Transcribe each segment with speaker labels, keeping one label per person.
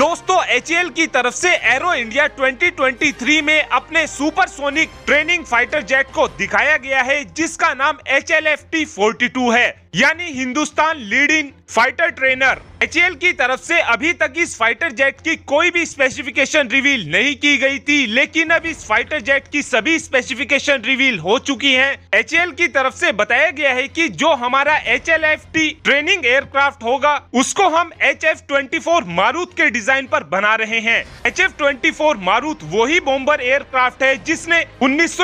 Speaker 1: दोस्तों एच की तरफ से एरो इंडिया 2023 में अपने सुपरसोनिक ट्रेनिंग फाइटर जेट को दिखाया गया है जिसका नाम एच एल है यानी Hindustan leading fighter trainer H की तरफ से अभी तक इस फाइटर जेट की कोई भी स्पेसिफिकेशन रिवील नहीं की गई थी लेकिन अब इस फाइटर जेट की सभी स्पेसिफिकेशन रिवील हो चुकी हैं। एच की तरफ से बताया गया है कि जो हमारा एच ट्रेनिंग एयरक्राफ्ट होगा उसको हम H F twenty four Marut के डिजाइन पर बना रहे हैं H F twenty four Marut वही बॉम्बर एयरक्राफ्ट है जिसने उन्नीस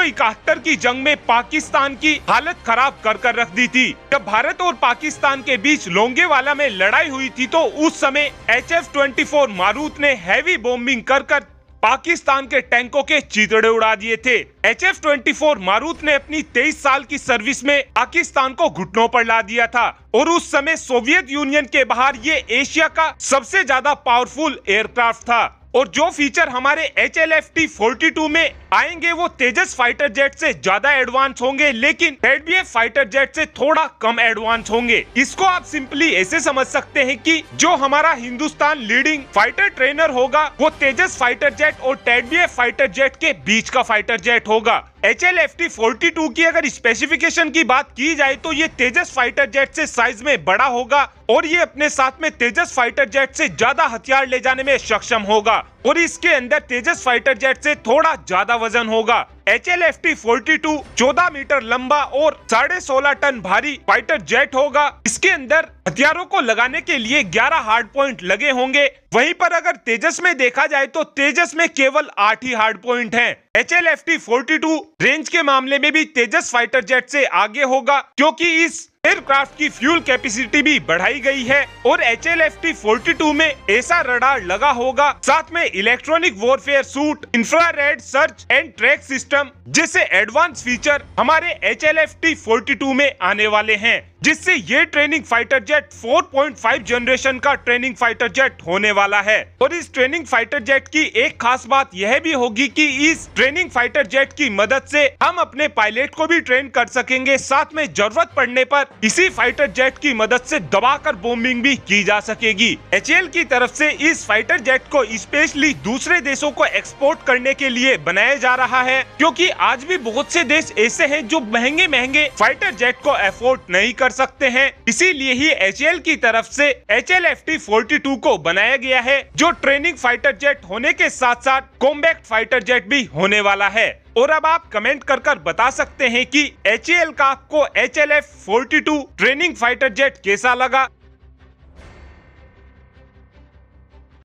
Speaker 1: की जंग में पाकिस्तान की हालत खराब कर कर रख दी थी जब भारत भारत और पाकिस्तान के बीच लोंगेवाला में लड़ाई हुई थी तो उस समय H F twenty four Marut ने हैवी बॉम्बिंग कर कर पाकिस्तान के टैंकों के चितड़े उड़ा दिए थे H F twenty four Marut ने अपनी तेईस साल की सर्विस में पाकिस्तान को घुटनों पर ला दिया था और उस समय सोवियत यूनियन के बाहर ये एशिया का सबसे ज्यादा पावरफुल एयरक्राफ्ट था और जो फीचर हमारे H L F T forty two में आएंगे वो तेजस फाइटर जेट से ज्यादा एडवांस होंगे लेकिन जेड फाइटर जेट से थोड़ा कम एडवांस होंगे इसको आप सिंपली ऐसे समझ सकते हैं कि जो हमारा हिंदुस्तान लीडिंग फाइटर ट्रेनर होगा वो तेजस फाइटर जेट और टेड फाइटर जेट के बीच का फाइटर जेट होगा H L F T forty two की अगर स्पेसिफिकेशन की बात की जाए तो ये तेजस फाइटर जेट से साइज में बड़ा होगा और ये अपने साथ में तेजस फाइटर जेट से ज्यादा हथियार ले जाने में सक्षम होगा और इसके अंदर तेजस फाइटर जेट से थोड़ा ज्यादा वजन होगा H L F T forty two चौदह मीटर लंबा और साढ़े सोलह टन भारी फाइटर जेट होगा इसके अंदर हथियारों को लगाने के लिए 11 हार्ड पॉइंट लगे होंगे वहीं पर अगर तेजस में देखा जाए तो तेजस में केवल आठ ही हार्ड पॉइंट हैं। H L F T forty two range के मामले में भी तेजस फाइटर जेट से आगे होगा क्योंकि इस एयरक्राफ्ट की फ्यूल कैपेसिटी भी बढ़ाई गई है और H L F T forty two में ऐसा रडार लगा होगा साथ में electronic warfare suite infrared search and track system जैसे एडवांस फीचर हमारे H L F T forty two में आने वाले हैं जिससे ये ट्रेनिंग फाइटर जेट 4.5 जनरेशन का ट्रेनिंग फाइटर जेट होने वाला है और इस ट्रेनिंग फाइटर जेट की एक खास बात यह भी होगी कि इस ट्रेनिंग फाइटर जेट की मदद से हम अपने पायलट को भी ट्रेन कर सकेंगे साथ में जरूरत पड़ने पर इसी फाइटर जेट की मदद से दबाकर बॉम्बिंग भी की जा सकेगी एच की तरफ ऐसी इस फाइटर जेट को स्पेशली दूसरे देशों को एक्सपोर्ट करने के लिए बनाया जा रहा है क्यूँकी आज भी बहुत से देश ऐसे है जो महंगे महंगे फाइटर जेट को अफोर्ड नहीं कर कर सकते हैं इसीलिए ही एच की तरफ से एच एल एफ को बनाया गया है जो ट्रेनिंग फाइटर जेट होने के साथ साथ कॉम्बैक्ट फाइटर जेट भी होने वाला है और अब आप कमेंट कर कर बता सकते हैं कि एच का आपको H L training fighter jet कैसा लगा